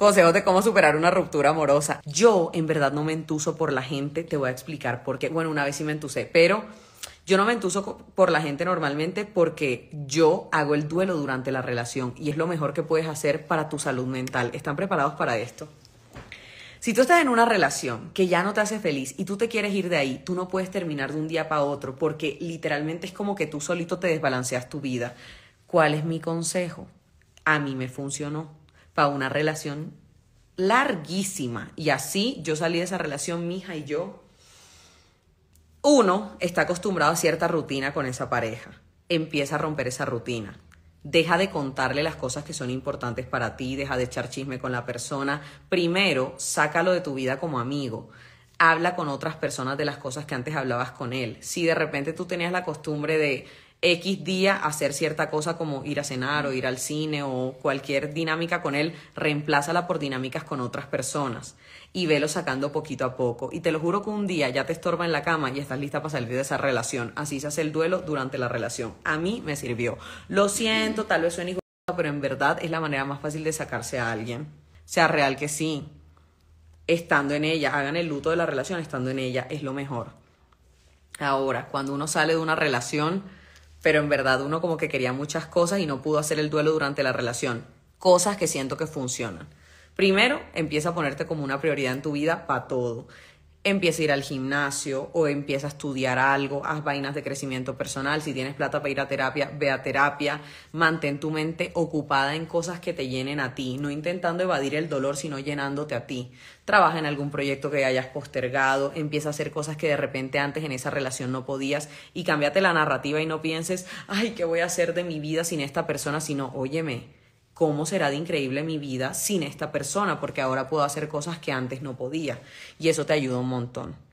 consejos de cómo superar una ruptura amorosa. Yo en verdad no me entuso por la gente, te voy a explicar por qué. Bueno, una vez sí me entusé, pero yo no me entuso por la gente normalmente porque yo hago el duelo durante la relación y es lo mejor que puedes hacer para tu salud mental. ¿Están preparados para esto? Si tú estás en una relación que ya no te hace feliz y tú te quieres ir de ahí, tú no puedes terminar de un día para otro porque literalmente es como que tú solito te desbalanceas tu vida. ¿Cuál es mi consejo? A mí me funcionó a una relación larguísima. Y así yo salí de esa relación, mi hija y yo. Uno está acostumbrado a cierta rutina con esa pareja. Empieza a romper esa rutina. Deja de contarle las cosas que son importantes para ti, deja de echar chisme con la persona. Primero, sácalo de tu vida como amigo. Habla con otras personas de las cosas que antes hablabas con él. Si de repente tú tenías la costumbre de X día hacer cierta cosa como ir a cenar o ir al cine o cualquier dinámica con él, reemplázala por dinámicas con otras personas y velo sacando poquito a poco. Y te lo juro que un día ya te estorba en la cama y estás lista para salir de esa relación. Así se hace el duelo durante la relación. A mí me sirvió. Lo siento, tal vez suene igual, pero en verdad es la manera más fácil de sacarse a alguien. Sea real que sí. Estando en ella, hagan el luto de la relación estando en ella, es lo mejor. Ahora, cuando uno sale de una relación, pero en verdad uno como que quería muchas cosas y no pudo hacer el duelo durante la relación. Cosas que siento que funcionan. Primero, empieza a ponerte como una prioridad en tu vida para todo empieza a ir al gimnasio o empieza a estudiar algo, haz vainas de crecimiento personal, si tienes plata para ir a terapia, ve a terapia, mantén tu mente ocupada en cosas que te llenen a ti, no intentando evadir el dolor, sino llenándote a ti. Trabaja en algún proyecto que hayas postergado, empieza a hacer cosas que de repente antes en esa relación no podías y cámbiate la narrativa y no pienses, ay, ¿qué voy a hacer de mi vida sin esta persona? Sino, óyeme, cómo será de increíble mi vida sin esta persona, porque ahora puedo hacer cosas que antes no podía. Y eso te ayuda un montón.